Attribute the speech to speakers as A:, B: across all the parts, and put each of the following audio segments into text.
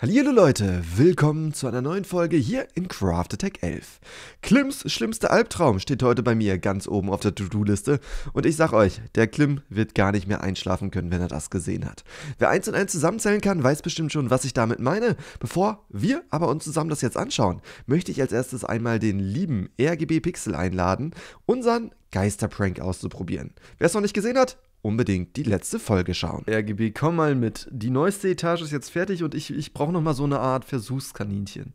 A: Hallo Leute, willkommen zu einer neuen Folge hier in Craft Attack 11. Klims schlimmster Albtraum steht heute bei mir ganz oben auf der To-Do-Liste und ich sag euch, der Klim wird gar nicht mehr einschlafen können, wenn er das gesehen hat. Wer eins und eins zusammenzählen kann, weiß bestimmt schon, was ich damit meine. Bevor wir aber uns zusammen das jetzt anschauen, möchte ich als erstes einmal den lieben RGB Pixel einladen, unseren Geisterprank auszuprobieren. Wer es noch nicht gesehen hat, unbedingt die letzte Folge schauen. RGB, komm mal mit. Die neueste Etage ist jetzt fertig und ich, ich brauche noch mal so eine Art Versuchskaninchen.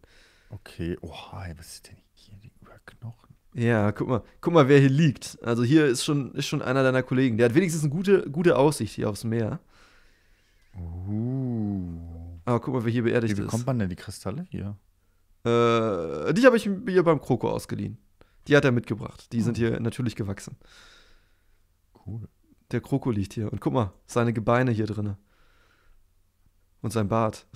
A: Okay, oha, was ist denn hier über Knochen? Ja, guck mal, guck mal, wer hier liegt. Also hier ist schon, ist schon einer deiner Kollegen. Der hat wenigstens eine gute, gute Aussicht hier aufs Meer. Uh. Aber guck mal, wer hier beerdigt ist. Wie bekommt man denn die Kristalle hier? Äh, die habe ich hier beim Kroko ausgeliehen. Die hat er mitgebracht. Die oh. sind ah. hier natürlich gewachsen. Cool der Kroko liegt hier. Und guck mal, seine Gebeine hier drin. Und sein Bart.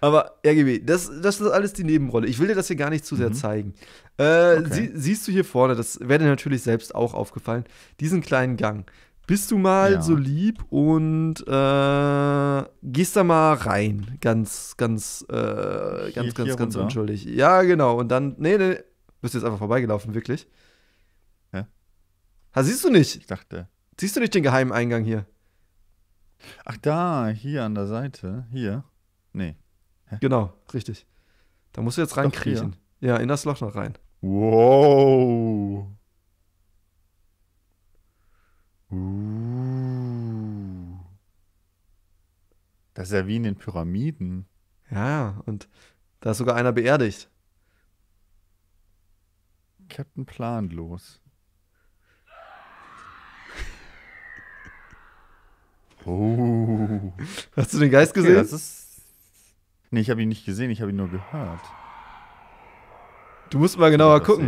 A: Aber RGB, das, das ist alles die Nebenrolle. Ich will dir das hier gar nicht zu sehr mhm. zeigen. Äh, okay. sie, siehst du hier vorne, das wäre dir natürlich selbst auch aufgefallen, diesen kleinen Gang. Bist du mal ja. so lieb und äh, gehst da mal rein. Ganz, ganz, äh, ganz, hier, ganz, ganz unschuldig. Ja, genau. Und dann, nee, nee, bist du jetzt einfach vorbeigelaufen, wirklich. Ha, siehst du nicht? Ich dachte. Siehst du nicht den geheimen Eingang hier? Ach da, hier an der Seite. Hier. Nee. Hä? Genau, richtig. Da musst du jetzt reinkriechen. Ja, in das Loch noch rein. Wow. Das ist ja wie in den Pyramiden. Ja, und da ist sogar einer beerdigt. Captain Planlos. Oh. Hast du den Geist gesehen? Okay, das ist nee, ich habe ihn nicht gesehen, ich habe ihn nur gehört. Du musst mal genauer gucken.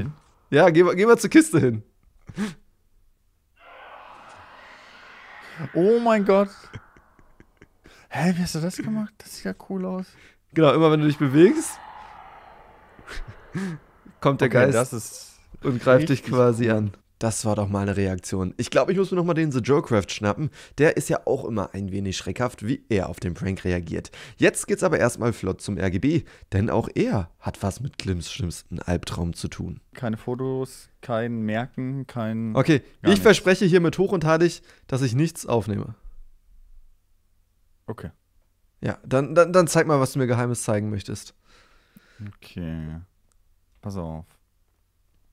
A: Sehen? Ja, geh, geh mal zur Kiste hin. Oh mein Gott. Hä, wie hast du das gemacht? Das sieht ja cool aus. Genau, immer wenn du dich bewegst, kommt der okay, Geist und greift dich quasi an. Das war doch mal eine Reaktion. Ich glaube, ich muss mir nochmal den The Joecraft schnappen. Der ist ja auch immer ein wenig schreckhaft, wie er auf den Prank reagiert. Jetzt geht's aber erstmal flott zum RGB, denn auch er hat was mit Glimms schlimmsten Albtraum zu tun. Keine Fotos, kein Merken, kein. Okay, ich nichts. verspreche hiermit hoch und tadig, dass ich nichts aufnehme. Okay. Ja, dann, dann, dann zeig mal, was du mir Geheimes zeigen möchtest. Okay. Pass auf.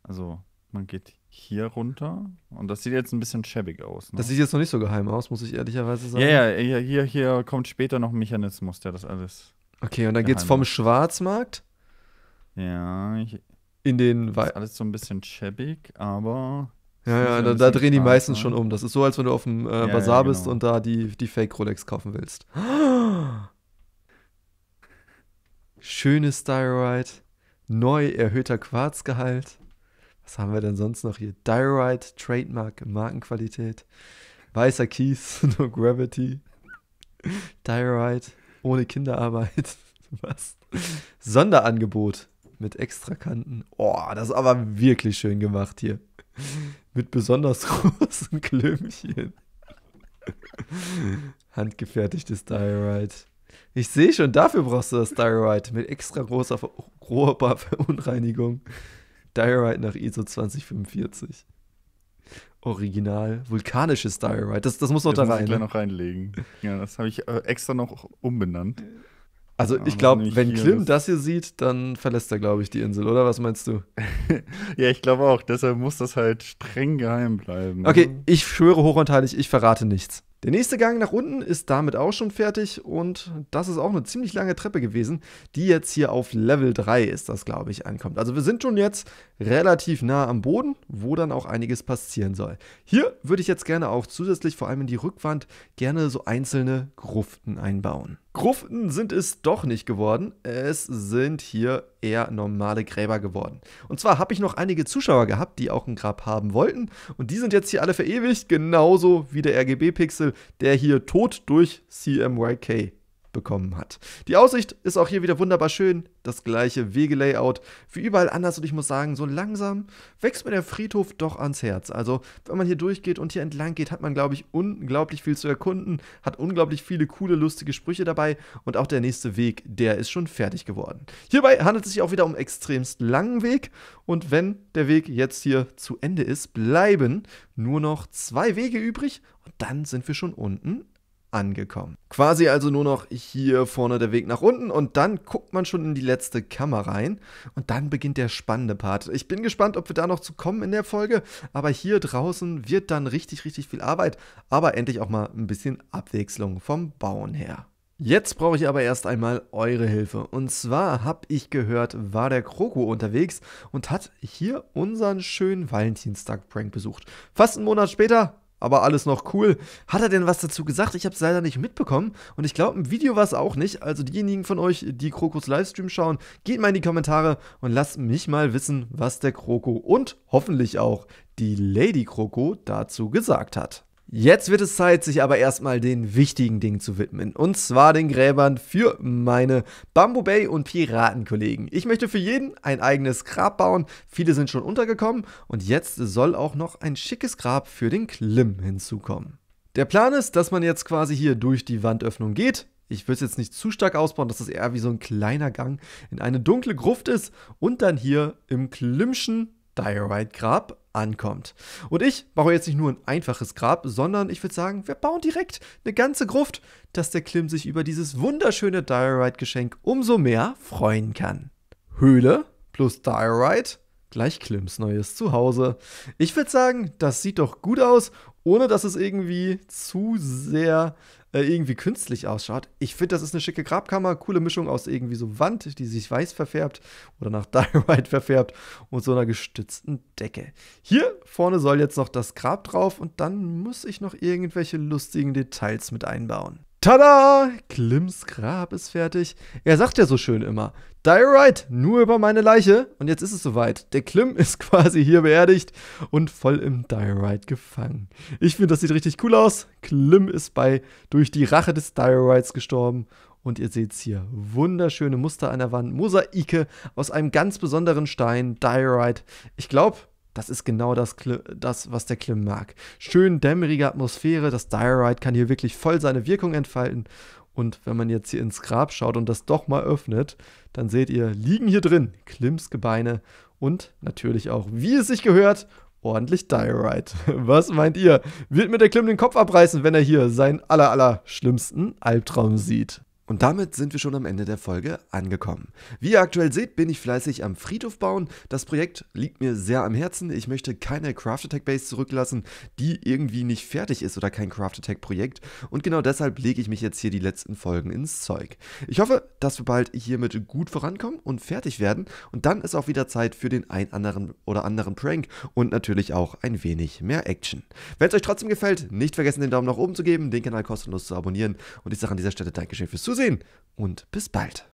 A: Also, man geht hier runter. Und das sieht jetzt ein bisschen schäbig aus. Ne? Das sieht jetzt noch nicht so geheim aus, muss ich ehrlicherweise sagen. Ja, ja, hier, hier kommt später noch ein Mechanismus, der das alles. Okay, und dann geht es vom Schwarzmarkt. Ja, ich, in den We Das ist alles so ein bisschen schäbig, aber. Ja, ja, da, da, drehen die meistens ne? schon um. Das ist so, als wenn du auf dem äh, ja, Bazar ja, genau. bist und da die, die Fake Rolex kaufen willst. Schönes Diorite, neu erhöhter Quarzgehalt. Was haben wir denn sonst noch hier? Diorite, Trademark, Markenqualität. Weißer Kies, No Gravity. Diorite, ohne Kinderarbeit. Was? Sonderangebot mit Extrakanten. Oh, das ist aber wirklich schön gemacht hier. Mit besonders großen Klümpchen. Handgefertigtes Diorite. Ich sehe schon, dafür brauchst du das Diorite mit extra großer Rohrbar Verunreinigung. Diorite nach ISO 2045. Original vulkanisches Diorite. Das, das muss noch das da rein. Ich ne? noch reinlegen. Ja, das habe ich äh, extra noch umbenannt. Also ich glaube, wenn Klim das hier sieht, dann verlässt er, glaube ich, die Insel, oder? Was meinst du? ja, ich glaube auch. Deshalb muss das halt streng geheim bleiben. Okay, mhm. ich schwöre hochanteilig, ich verrate nichts. Der nächste Gang nach unten ist damit auch schon fertig und das ist auch eine ziemlich lange Treppe gewesen, die jetzt hier auf Level 3 ist, das glaube ich ankommt. Also wir sind schon jetzt relativ nah am Boden, wo dann auch einiges passieren soll. Hier würde ich jetzt gerne auch zusätzlich vor allem in die Rückwand gerne so einzelne Gruften einbauen. Gruften sind es doch nicht geworden. Es sind hier eher normale Gräber geworden. Und zwar habe ich noch einige Zuschauer gehabt, die auch ein Grab haben wollten. Und die sind jetzt hier alle verewigt, genauso wie der RGB-Pixel, der hier tot durch CMYK bekommen hat. Die Aussicht ist auch hier wieder wunderbar schön, das gleiche Wegelayout wie überall anders und ich muss sagen, so langsam wächst mir der Friedhof doch ans Herz. Also, wenn man hier durchgeht und hier entlang geht, hat man, glaube ich, unglaublich viel zu erkunden, hat unglaublich viele coole, lustige Sprüche dabei und auch der nächste Weg, der ist schon fertig geworden. Hierbei handelt es sich auch wieder um extremst langen Weg und wenn der Weg jetzt hier zu Ende ist, bleiben nur noch zwei Wege übrig und dann sind wir schon unten angekommen. Quasi also nur noch hier vorne der Weg nach unten und dann guckt man schon in die letzte Kammer rein und dann beginnt der spannende Part. Ich bin gespannt, ob wir da noch zu kommen in der Folge, aber hier draußen wird dann richtig, richtig viel Arbeit, aber endlich auch mal ein bisschen Abwechslung vom Bauen her. Jetzt brauche ich aber erst einmal eure Hilfe. Und zwar habe ich gehört, war der Kroko unterwegs und hat hier unseren schönen Valentinstag-Prank besucht. Fast einen Monat später aber alles noch cool. Hat er denn was dazu gesagt? Ich habe es leider nicht mitbekommen und ich glaube, im Video war es auch nicht. Also diejenigen von euch, die Krokos Livestream schauen, geht mal in die Kommentare und lasst mich mal wissen, was der Kroko und hoffentlich auch die Lady Kroko dazu gesagt hat. Jetzt wird es Zeit, sich aber erstmal den wichtigen Dingen zu widmen. Und zwar den Gräbern für meine Bamboo Bay und Piratenkollegen. Ich möchte für jeden ein eigenes Grab bauen. Viele sind schon untergekommen. Und jetzt soll auch noch ein schickes Grab für den Klim hinzukommen. Der Plan ist, dass man jetzt quasi hier durch die Wandöffnung geht. Ich würde es jetzt nicht zu stark ausbauen, dass das eher wie so ein kleiner Gang in eine dunkle Gruft ist und dann hier im Klimmschen Diorite-Grab ankommt. Und ich baue jetzt nicht nur ein einfaches Grab, sondern ich würde sagen, wir bauen direkt eine ganze Gruft, dass der Klim sich über dieses wunderschöne Diorite-Geschenk umso mehr freuen kann. Höhle plus Diorite gleich Klims neues Zuhause. Ich würde sagen, das sieht doch gut aus ohne dass es irgendwie zu sehr äh, irgendwie künstlich ausschaut. Ich finde, das ist eine schicke Grabkammer, coole Mischung aus irgendwie so Wand, die sich weiß verfärbt oder nach Diorite verfärbt und so einer gestützten Decke. Hier vorne soll jetzt noch das Grab drauf und dann muss ich noch irgendwelche lustigen Details mit einbauen. Tada! Klims Grab ist fertig. Er sagt ja so schön immer, Diorite, nur über meine Leiche. Und jetzt ist es soweit. Der Klim ist quasi hier beerdigt und voll im Diorite gefangen. Ich finde, das sieht richtig cool aus. Klim ist bei durch die Rache des Diorites gestorben. Und ihr seht es hier. Wunderschöne Muster an der Wand. Mosaike aus einem ganz besonderen Stein. Diorite. Ich glaube, das ist genau das, das, was der Klim mag. Schön dämmerige Atmosphäre, das Diorite kann hier wirklich voll seine Wirkung entfalten. Und wenn man jetzt hier ins Grab schaut und das doch mal öffnet, dann seht ihr, liegen hier drin Klims Gebeine und natürlich auch, wie es sich gehört, ordentlich Diorite. Was meint ihr? Wird mir der Klim den Kopf abreißen, wenn er hier seinen aller, aller schlimmsten Albtraum sieht? Und damit sind wir schon am Ende der Folge angekommen. Wie ihr aktuell seht, bin ich fleißig am Friedhof bauen. Das Projekt liegt mir sehr am Herzen. Ich möchte keine Craft Attack Base zurücklassen, die irgendwie nicht fertig ist oder kein Craft Attack Projekt. Und genau deshalb lege ich mich jetzt hier die letzten Folgen ins Zeug. Ich hoffe, dass wir bald hiermit gut vorankommen und fertig werden. Und dann ist auch wieder Zeit für den ein anderen oder anderen Prank und natürlich auch ein wenig mehr Action. Wenn es euch trotzdem gefällt, nicht vergessen den Daumen nach oben zu geben, den Kanal kostenlos zu abonnieren. Und ich sage an dieser Stelle Dankeschön fürs Zusehen Wiedersehen und bis bald.